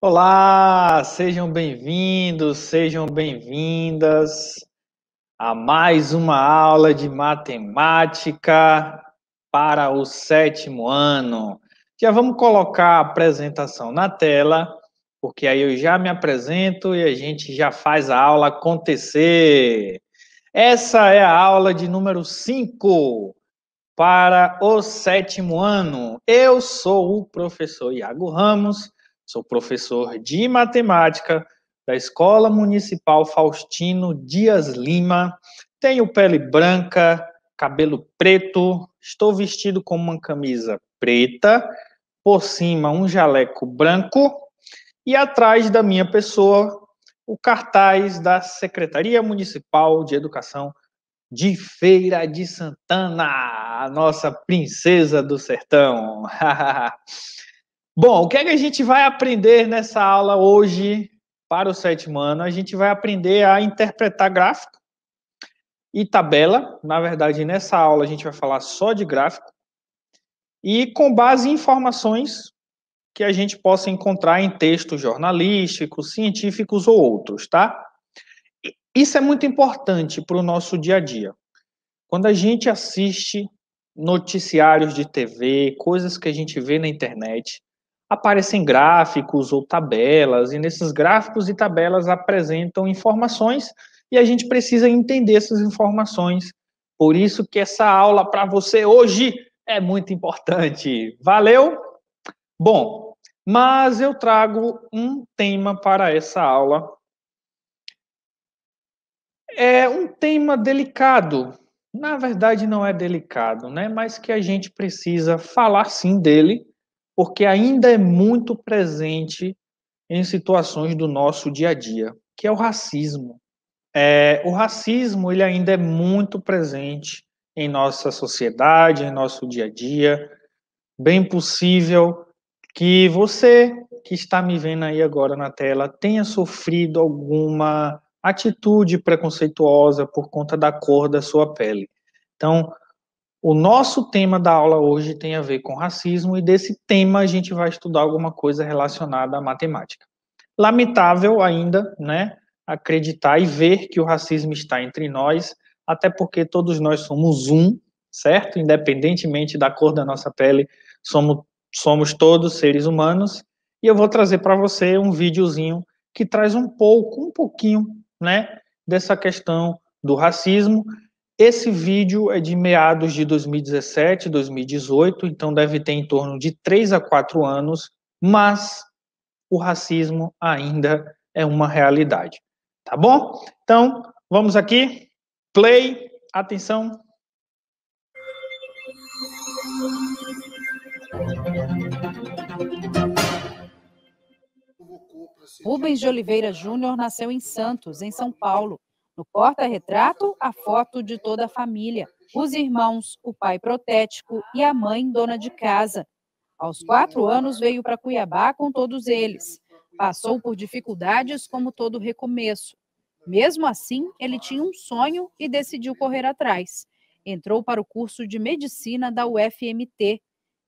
Olá, sejam bem-vindos, sejam bem-vindas a mais uma aula de matemática para o sétimo ano. Já vamos colocar a apresentação na tela, porque aí eu já me apresento e a gente já faz a aula acontecer. Essa é a aula de número 5 para o sétimo ano. Eu sou o professor Iago Ramos Sou professor de matemática da Escola Municipal Faustino Dias Lima. Tenho pele branca, cabelo preto, estou vestido com uma camisa preta, por cima um jaleco branco e atrás da minha pessoa o cartaz da Secretaria Municipal de Educação de Feira de Santana, a nossa princesa do sertão. Bom, o que, é que a gente vai aprender nessa aula hoje para o sétimo ano? A gente vai aprender a interpretar gráfico e tabela. Na verdade, nessa aula a gente vai falar só de gráfico. E com base em informações que a gente possa encontrar em textos jornalísticos, científicos ou outros, tá? Isso é muito importante para o nosso dia a dia. Quando a gente assiste noticiários de TV, coisas que a gente vê na internet, aparecem gráficos ou tabelas, e nesses gráficos e tabelas apresentam informações e a gente precisa entender essas informações. Por isso que essa aula para você hoje é muito importante. Valeu? Bom, mas eu trago um tema para essa aula. É um tema delicado. Na verdade, não é delicado, né? Mas que a gente precisa falar sim dele, porque ainda é muito presente em situações do nosso dia a dia, que é o racismo. É, o racismo ele ainda é muito presente em nossa sociedade, em nosso dia a dia. Bem possível que você que está me vendo aí agora na tela tenha sofrido alguma atitude preconceituosa por conta da cor da sua pele. Então, o nosso tema da aula hoje tem a ver com racismo e desse tema a gente vai estudar alguma coisa relacionada à matemática. Lamentável ainda, né, acreditar e ver que o racismo está entre nós, até porque todos nós somos um, certo? Independentemente da cor da nossa pele, somos, somos todos seres humanos. E eu vou trazer para você um videozinho que traz um pouco, um pouquinho, né, dessa questão do racismo esse vídeo é de meados de 2017, 2018, então deve ter em torno de 3 a 4 anos, mas o racismo ainda é uma realidade. Tá bom? Então, vamos aqui. Play, atenção. Rubens de Oliveira Júnior nasceu em Santos, em São Paulo, no porta-retrato, a foto de toda a família, os irmãos, o pai protético e a mãe dona de casa. Aos quatro anos, veio para Cuiabá com todos eles. Passou por dificuldades como todo recomeço. Mesmo assim, ele tinha um sonho e decidiu correr atrás. Entrou para o curso de medicina da UFMT.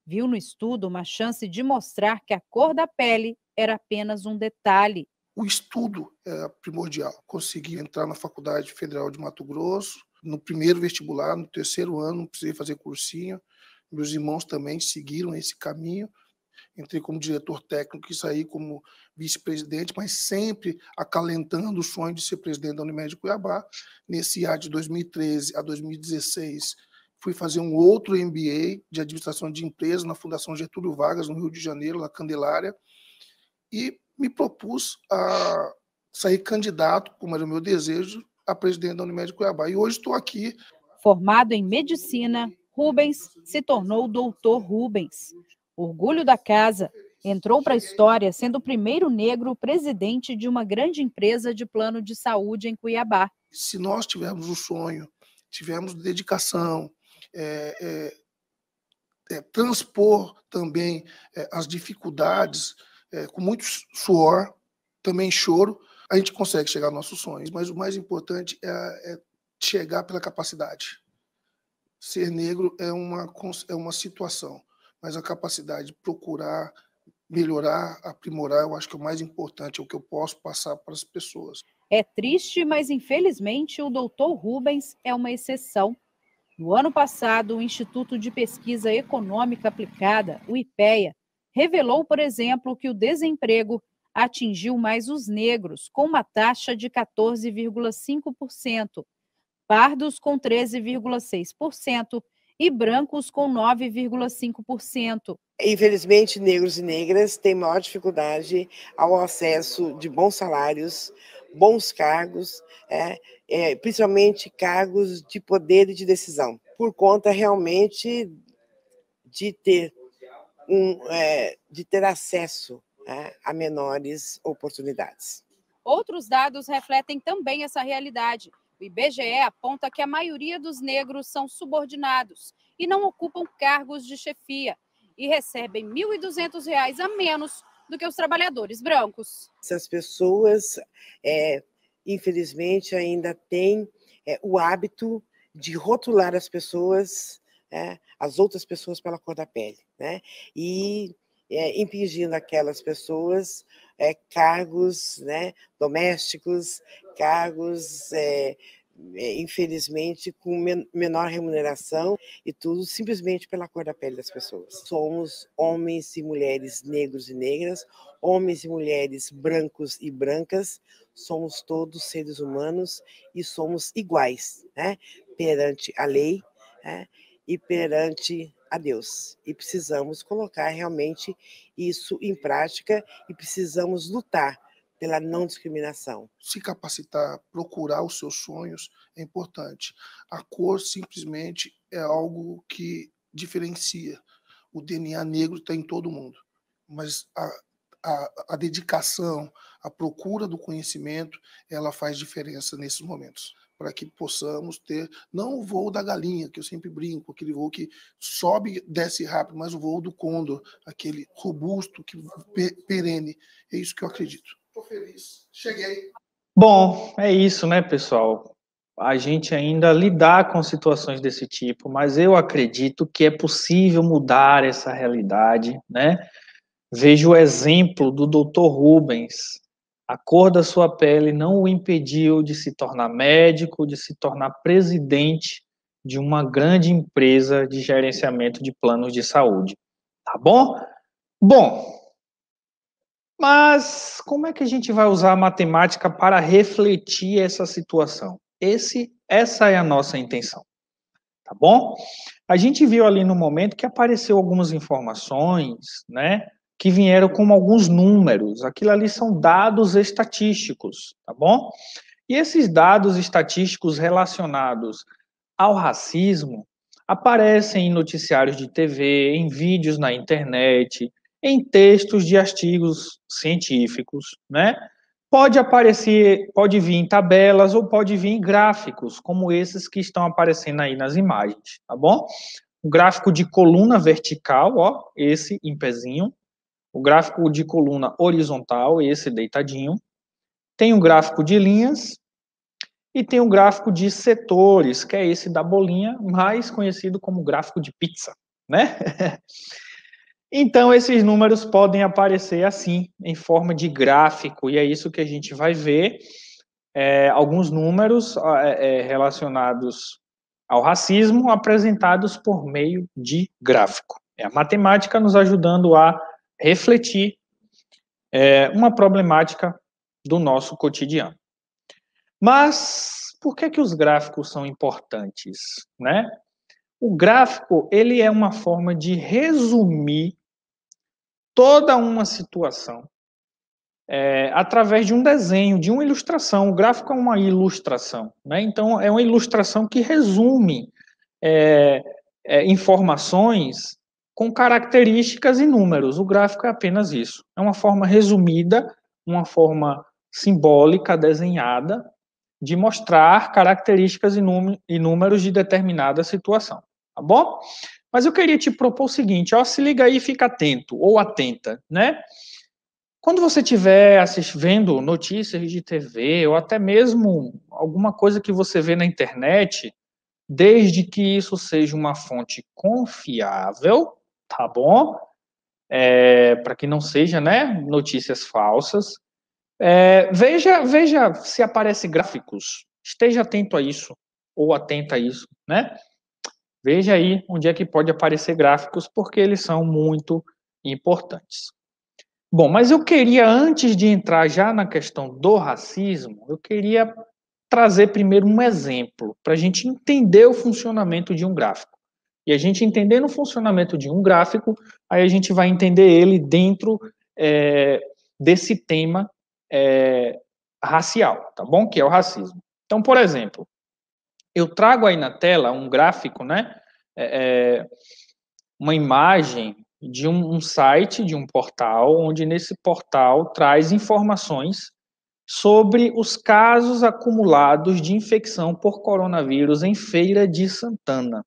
Viu no estudo uma chance de mostrar que a cor da pele era apenas um detalhe o estudo é primordial. Consegui entrar na Faculdade Federal de Mato Grosso, no primeiro vestibular, no terceiro ano, não precisei fazer cursinho. Meus irmãos também seguiram esse caminho. Entrei como diretor técnico e saí como vice-presidente, mas sempre acalentando o sonho de ser presidente da Unimed de Cuiabá. Nesse ano de 2013 a 2016, fui fazer um outro MBA de administração de empresas na Fundação Getúlio Vargas, no Rio de Janeiro, na Candelária. E me propus a sair candidato, como era o meu desejo, a presidente da Unimed Cuiabá. E hoje estou aqui. Formado em medicina, Rubens se tornou doutor Rubens. Orgulho da casa, entrou para a história sendo o primeiro negro presidente de uma grande empresa de plano de saúde em Cuiabá. Se nós tivermos o um sonho, tivermos dedicação, é, é, é, transpor também é, as dificuldades é, com muito suor, também choro, a gente consegue chegar aos nossos sonhos. Mas o mais importante é, é chegar pela capacidade. Ser negro é uma, é uma situação, mas a capacidade de procurar melhorar, aprimorar, eu acho que é o mais importante, é o que eu posso passar para as pessoas. É triste, mas infelizmente o doutor Rubens é uma exceção. No ano passado, o Instituto de Pesquisa Econômica Aplicada, o IPEA, revelou, por exemplo, que o desemprego atingiu mais os negros, com uma taxa de 14,5%, pardos com 13,6% e brancos com 9,5%. Infelizmente, negros e negras têm maior dificuldade ao acesso de bons salários, bons cargos, é, é, principalmente cargos de poder e de decisão, por conta realmente de ter um, é, de ter acesso é, a menores oportunidades. Outros dados refletem também essa realidade. O IBGE aponta que a maioria dos negros são subordinados e não ocupam cargos de chefia e recebem R$ 1.200 a menos do que os trabalhadores brancos. Essas pessoas, é, infelizmente, ainda têm é, o hábito de rotular as pessoas, é, as outras pessoas pela cor da pele né? e é, eh, impingindo aquelas pessoas é, cargos né, domésticos, cargos, é, infelizmente, com men menor remuneração e tudo simplesmente pela cor da pele das pessoas. Somos homens e mulheres negros e negras, homens e mulheres brancos e brancas, somos todos seres humanos e somos iguais né, perante a lei. Né, e perante a Deus. E precisamos colocar realmente isso em prática e precisamos lutar pela não discriminação. Se capacitar, procurar os seus sonhos é importante. A cor simplesmente é algo que diferencia. O DNA negro está em todo mundo, mas a, a, a dedicação, a procura do conhecimento, ela faz diferença nesses momentos para que possamos ter, não o voo da galinha, que eu sempre brinco, aquele voo que sobe, desce rápido, mas o voo do condor, aquele robusto, que perene. É isso que eu acredito. Estou feliz. Cheguei. Bom, é isso, né, pessoal? A gente ainda lidar com situações desse tipo, mas eu acredito que é possível mudar essa realidade, né? Veja o exemplo do Dr. Rubens, a cor da sua pele não o impediu de se tornar médico, de se tornar presidente de uma grande empresa de gerenciamento de planos de saúde. Tá bom? Bom, mas como é que a gente vai usar a matemática para refletir essa situação? Esse, essa é a nossa intenção. Tá bom? A gente viu ali no momento que apareceu algumas informações, né? que vieram com alguns números. Aquilo ali são dados estatísticos, tá bom? E esses dados estatísticos relacionados ao racismo aparecem em noticiários de TV, em vídeos na internet, em textos de artigos científicos, né? Pode aparecer, pode vir em tabelas ou pode vir em gráficos, como esses que estão aparecendo aí nas imagens, tá bom? Um gráfico de coluna vertical, ó, esse em pezinho, o gráfico de coluna horizontal, esse deitadinho, tem um gráfico de linhas e tem um gráfico de setores, que é esse da bolinha, mais conhecido como gráfico de pizza, né? então, esses números podem aparecer assim, em forma de gráfico, e é isso que a gente vai ver. É, alguns números é, é, relacionados ao racismo apresentados por meio de gráfico. É a matemática nos ajudando a refletir é, uma problemática do nosso cotidiano. Mas por que, que os gráficos são importantes? Né? O gráfico ele é uma forma de resumir toda uma situação é, através de um desenho, de uma ilustração. O gráfico é uma ilustração, né? então é uma ilustração que resume é, é, informações com características e números. O gráfico é apenas isso. É uma forma resumida, uma forma simbólica, desenhada, de mostrar características e números de determinada situação. Tá bom? Mas eu queria te propor o seguinte: ó, se liga aí e fica atento ou atenta, né? Quando você estiver vendo notícias de TV ou até mesmo alguma coisa que você vê na internet, desde que isso seja uma fonte confiável, tá bom? É, Para que não seja, né, notícias falsas. É, veja, veja se aparece gráficos. Esteja atento a isso ou atenta a isso, né? Veja aí onde é que pode aparecer gráficos, porque eles são muito importantes. Bom, mas eu queria, antes de entrar já na questão do racismo, eu queria trazer primeiro um exemplo para a gente entender o funcionamento de um gráfico. E a gente entendendo o funcionamento de um gráfico, aí a gente vai entender ele dentro é, desse tema é, racial, tá bom? Que é o racismo. Então, por exemplo, eu trago aí na tela um gráfico, né? É, é uma imagem de um, um site, de um portal, onde nesse portal traz informações sobre os casos acumulados de infecção por coronavírus em Feira de Santana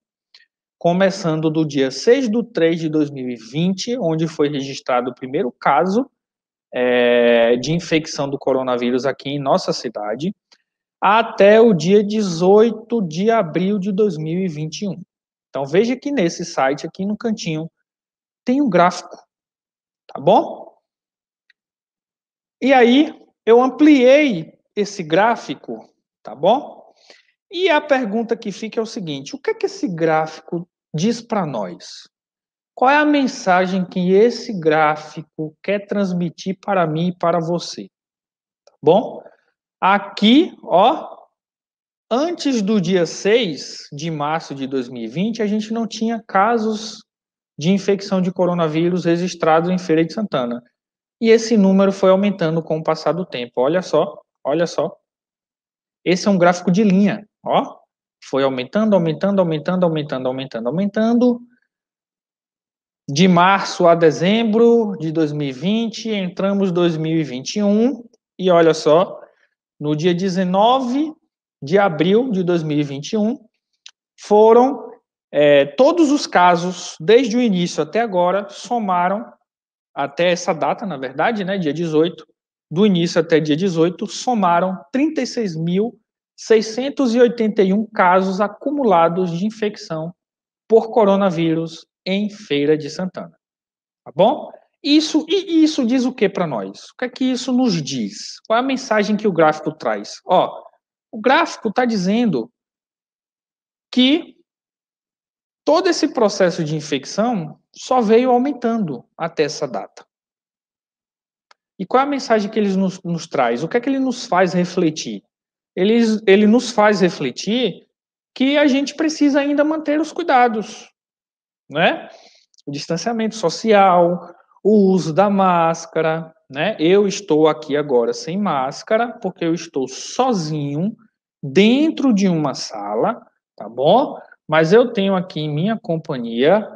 começando do dia 6 de 3 de 2020, onde foi registrado o primeiro caso é, de infecção do coronavírus aqui em nossa cidade, até o dia 18 de abril de 2021. Então veja que nesse site aqui no cantinho tem um gráfico, tá bom? E aí eu ampliei esse gráfico, tá bom? E a pergunta que fica é o seguinte: o que é que esse gráfico diz para nós? Qual é a mensagem que esse gráfico quer transmitir para mim e para você? Tá bom? Aqui, ó, antes do dia 6 de março de 2020, a gente não tinha casos de infecção de coronavírus registrados em Feira de Santana. E esse número foi aumentando com o passar do tempo. Olha só, olha só. Esse é um gráfico de linha. Ó, foi aumentando, aumentando, aumentando, aumentando, aumentando, aumentando. De março a dezembro de 2020, entramos 2021 e olha só, no dia 19 de abril de 2021, foram é, todos os casos, desde o início até agora, somaram até essa data, na verdade, né, dia 18, do início até dia 18, somaram 36 mil 681 casos acumulados de infecção por coronavírus em Feira de Santana. Tá bom? Isso e isso diz o que para nós? O que é que isso nos diz? Qual é a mensagem que o gráfico traz? Ó, o gráfico está dizendo que todo esse processo de infecção só veio aumentando até essa data. E qual é a mensagem que ele nos, nos traz? O que é que ele nos faz refletir? ele, ele nos faz refletir que a gente precisa ainda manter os cuidados, né? O distanciamento social, o uso da máscara, né? Eu estou aqui agora sem máscara porque eu estou sozinho dentro de uma sala, tá bom? Mas eu tenho aqui em minha companhia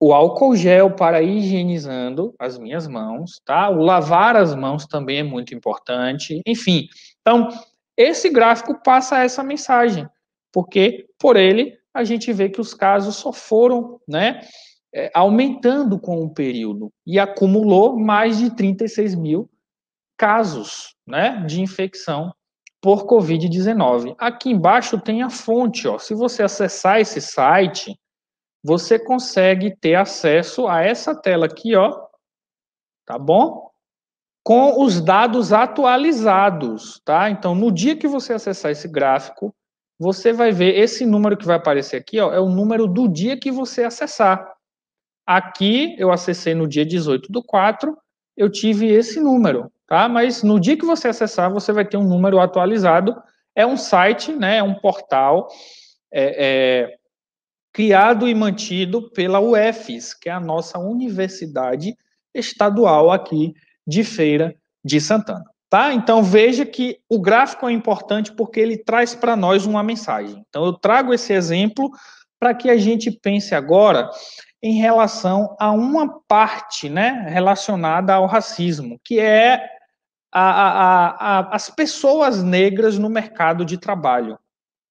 o álcool gel para higienizando as minhas mãos, tá? O lavar as mãos também é muito importante. Enfim, então esse gráfico passa essa mensagem, porque por ele a gente vê que os casos só foram né, é, aumentando com o período e acumulou mais de 36 mil casos né, de infecção por Covid-19. Aqui embaixo tem a fonte. Ó. Se você acessar esse site, você consegue ter acesso a essa tela aqui, ó. Tá bom? com os dados atualizados, tá? Então, no dia que você acessar esse gráfico, você vai ver esse número que vai aparecer aqui, ó, é o número do dia que você acessar. Aqui, eu acessei no dia 18 do 4, eu tive esse número, tá? Mas no dia que você acessar, você vai ter um número atualizado. É um site, né? É um portal é, é, criado e mantido pela UFES, que é a nossa universidade estadual aqui de Feira de Santana. Tá? Então veja que o gráfico é importante porque ele traz para nós uma mensagem. Então eu trago esse exemplo para que a gente pense agora em relação a uma parte né, relacionada ao racismo, que é a, a, a, as pessoas negras no mercado de trabalho.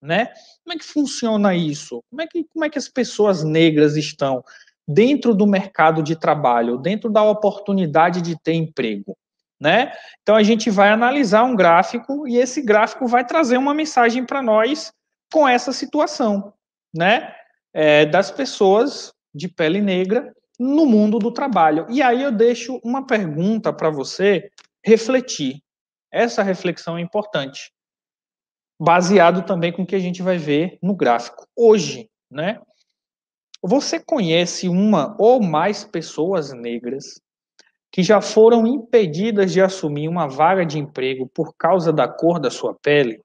Né? Como é que funciona isso? Como é que, como é que as pessoas negras estão dentro do mercado de trabalho, dentro da oportunidade de ter emprego. Né? Então a gente vai analisar um gráfico e esse gráfico vai trazer uma mensagem para nós com essa situação, né? É, das pessoas de pele negra no mundo do trabalho. E aí eu deixo uma pergunta para você refletir. Essa reflexão é importante, baseado também com o que a gente vai ver no gráfico hoje, né? Você conhece uma ou mais pessoas negras que já foram impedidas de assumir uma vaga de emprego por causa da cor da sua pele?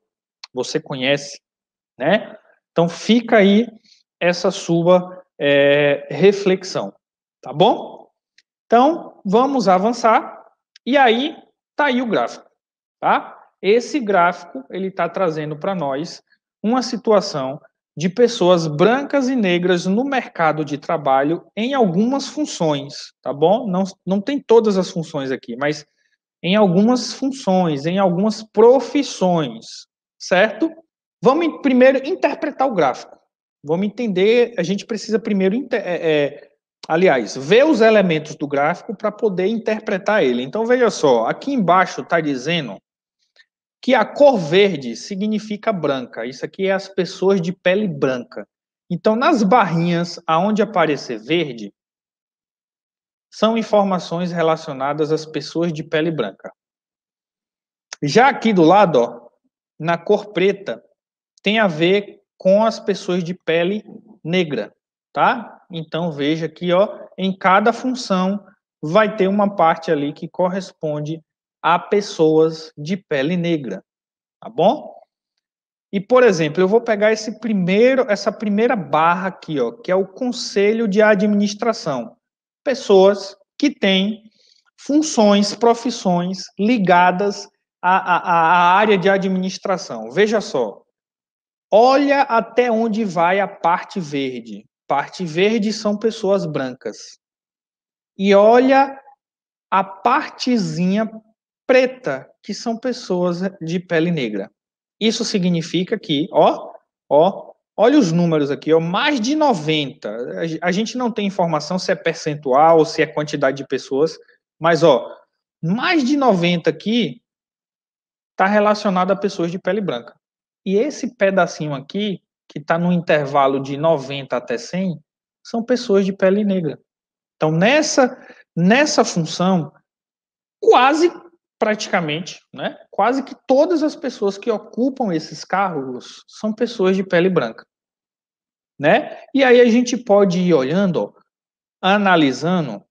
Você conhece, né? Então fica aí essa sua é, reflexão, tá bom? Então vamos avançar e aí tá aí o gráfico, tá? Esse gráfico ele está trazendo para nós uma situação de pessoas brancas e negras no mercado de trabalho em algumas funções, tá bom? Não, não tem todas as funções aqui, mas em algumas funções, em algumas profissões, certo? Vamos primeiro interpretar o gráfico. Vamos entender, a gente precisa primeiro, é, é, aliás, ver os elementos do gráfico para poder interpretar ele. Então, veja só, aqui embaixo está dizendo que a cor verde significa branca. Isso aqui é as pessoas de pele branca. Então, nas barrinhas, aonde aparecer verde, são informações relacionadas às pessoas de pele branca. Já aqui do lado, ó, na cor preta, tem a ver com as pessoas de pele negra, tá? Então veja aqui, ó, em cada função vai ter uma parte ali que corresponde a pessoas de pele negra, tá bom? E por exemplo, eu vou pegar esse primeiro, essa primeira barra aqui, ó, que é o conselho de administração. Pessoas que têm funções, profissões ligadas à, à, à área de administração. Veja só, olha até onde vai a parte verde. Parte verde são pessoas brancas. E olha a partezinha preta, que são pessoas de pele negra. Isso significa que, ó, ó, olha os números aqui, ó, mais de 90. A gente não tem informação se é percentual ou se é quantidade de pessoas, mas ó, mais de 90 aqui está relacionado a pessoas de pele branca. E esse pedacinho aqui, que está no intervalo de 90 até 100, são pessoas de pele negra. Então, nessa, nessa função, quase praticamente, né, quase que todas as pessoas que ocupam esses cargos são pessoas de pele branca. Né? E aí a gente pode ir olhando, analisando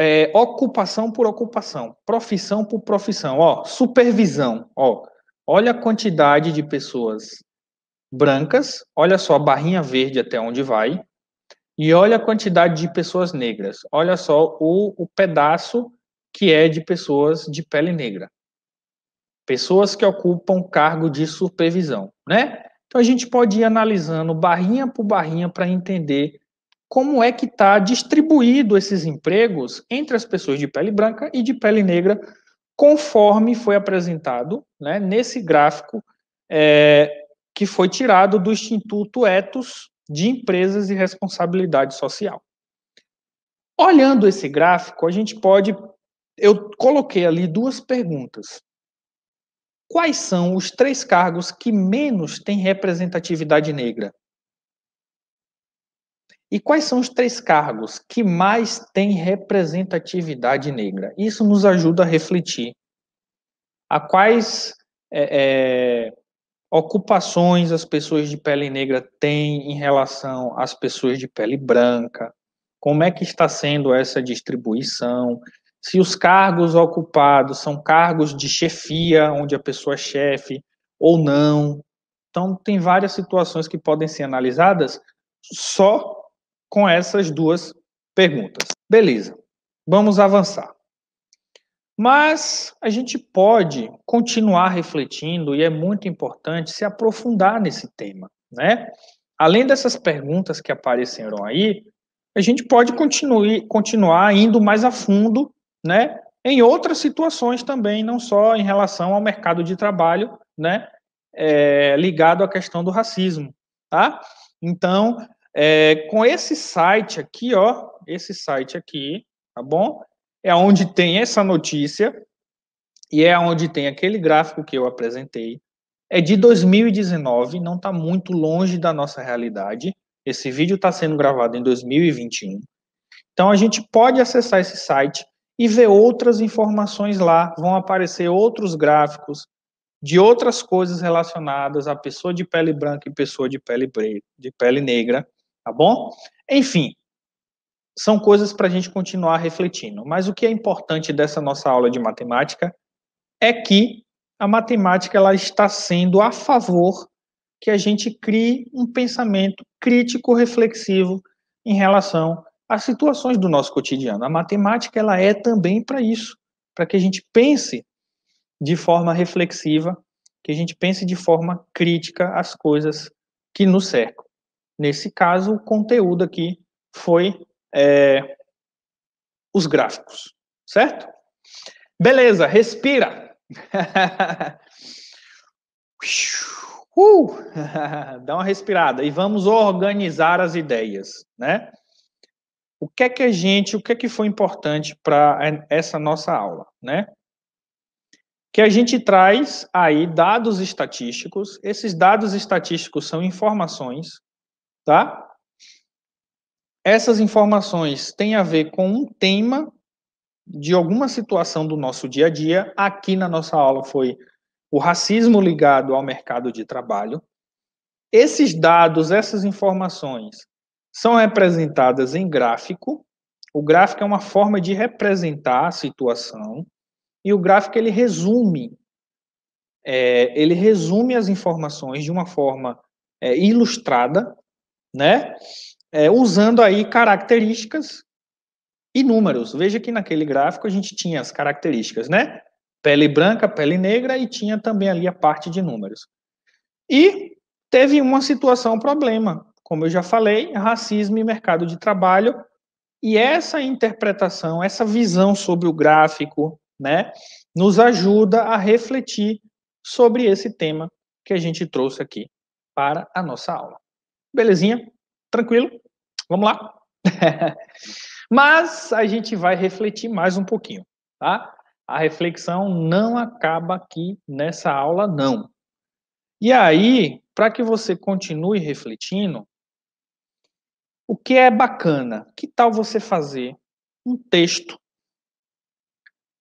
é, ocupação por ocupação, profissão por profissão, ó, supervisão, ó. Olha a quantidade de pessoas brancas, olha só a barrinha verde até onde vai, e olha a quantidade de pessoas negras, olha só o, o pedaço que é de pessoas de pele negra. Pessoas que ocupam cargo de supervisão, né? Então a gente pode ir analisando barrinha por barrinha para entender como é que está distribuído esses empregos entre as pessoas de pele branca e de pele negra, conforme foi apresentado né, nesse gráfico é, que foi tirado do Instituto Etos de Empresas e Responsabilidade Social. Olhando esse gráfico, a gente pode eu coloquei ali duas perguntas. Quais são os três cargos que menos têm representatividade negra? E quais são os três cargos que mais têm representatividade negra? Isso nos ajuda a refletir a quais é, é, ocupações as pessoas de pele negra têm em relação às pessoas de pele branca, como é que está sendo essa distribuição, se os cargos ocupados são cargos de chefia, onde a pessoa é chefe ou não. Então, tem várias situações que podem ser analisadas só com essas duas perguntas. Beleza, vamos avançar. Mas a gente pode continuar refletindo e é muito importante se aprofundar nesse tema, né? Além dessas perguntas que apareceram aí, a gente pode continuar indo mais a fundo né, em outras situações também, não só em relação ao mercado de trabalho, né, é, ligado à questão do racismo, tá? Então, é, com esse site aqui, ó, esse site aqui, tá bom? É onde tem essa notícia e é onde tem aquele gráfico que eu apresentei. É de 2019, não está muito longe da nossa realidade. Esse vídeo está sendo gravado em 2021. Então, a gente pode acessar esse site e ver outras informações lá. Vão aparecer outros gráficos de outras coisas relacionadas à pessoa de pele branca e pessoa de pele, de pele negra, tá bom? Enfim, são coisas para a gente continuar refletindo. Mas o que é importante dessa nossa aula de matemática é que a matemática ela está sendo a favor que a gente crie um pensamento crítico reflexivo em relação as situações do nosso cotidiano. A matemática ela é também para isso, para que a gente pense de forma reflexiva, que a gente pense de forma crítica as coisas que nos cercam. Nesse caso, o conteúdo aqui foi é, os gráficos, certo? Beleza, respira. uh, dá uma respirada e vamos organizar as ideias, né? o que é que a gente, o que é que foi importante para essa nossa aula, né? Que a gente traz aí dados estatísticos, esses dados estatísticos são informações, tá? Essas informações têm a ver com um tema de alguma situação do nosso dia a dia. Aqui na nossa aula foi o racismo ligado ao mercado de trabalho. Esses dados, essas informações, são representadas em gráfico. O gráfico é uma forma de representar a situação e o gráfico ele resume, é, ele resume as informações de uma forma é, ilustrada, né? É, usando aí características e números. Veja que naquele gráfico a gente tinha as características, né? Pele branca, pele negra e tinha também ali a parte de números. E teve uma situação problema, como eu já falei, racismo e mercado de trabalho. E essa interpretação, essa visão sobre o gráfico, né, nos ajuda a refletir sobre esse tema que a gente trouxe aqui para a nossa aula. Belezinha? Tranquilo? Vamos lá? Mas a gente vai refletir mais um pouquinho, tá? A reflexão não acaba aqui nessa aula, não. E aí, para que você continue refletindo, o que é bacana? Que tal você fazer um texto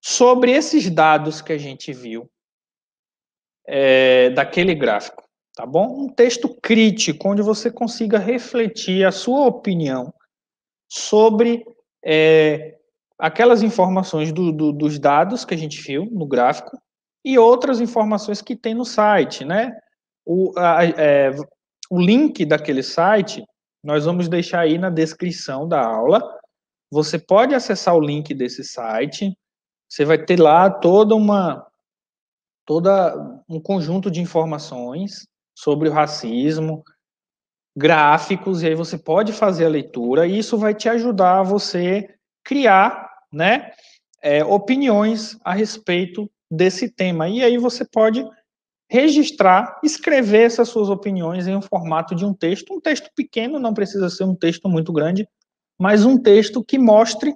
sobre esses dados que a gente viu é, daquele gráfico, tá bom? Um texto crítico, onde você consiga refletir a sua opinião sobre é, aquelas informações do, do, dos dados que a gente viu no gráfico e outras informações que tem no site, né? O, a, é, o link daquele site nós vamos deixar aí na descrição da aula. Você pode acessar o link desse site. Você vai ter lá toda uma toda um conjunto de informações sobre o racismo, gráficos, e aí você pode fazer a leitura, e isso vai te ajudar a você criar né, é, opiniões a respeito desse tema. E aí você pode registrar, escrever essas suas opiniões em um formato de um texto, um texto pequeno, não precisa ser um texto muito grande, mas um texto que mostre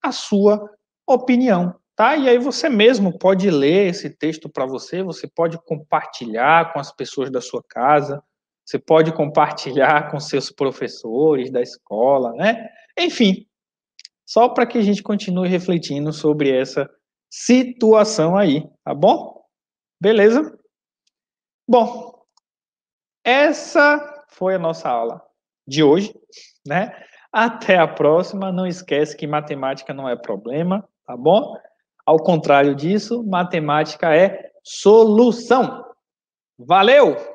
a sua opinião, tá? E aí você mesmo pode ler esse texto para você, você pode compartilhar com as pessoas da sua casa, você pode compartilhar com seus professores da escola, né? Enfim, só para que a gente continue refletindo sobre essa situação aí, tá bom? Beleza? Bom, essa foi a nossa aula de hoje, né? Até a próxima. Não esquece que matemática não é problema, tá bom? Ao contrário disso, matemática é solução. Valeu!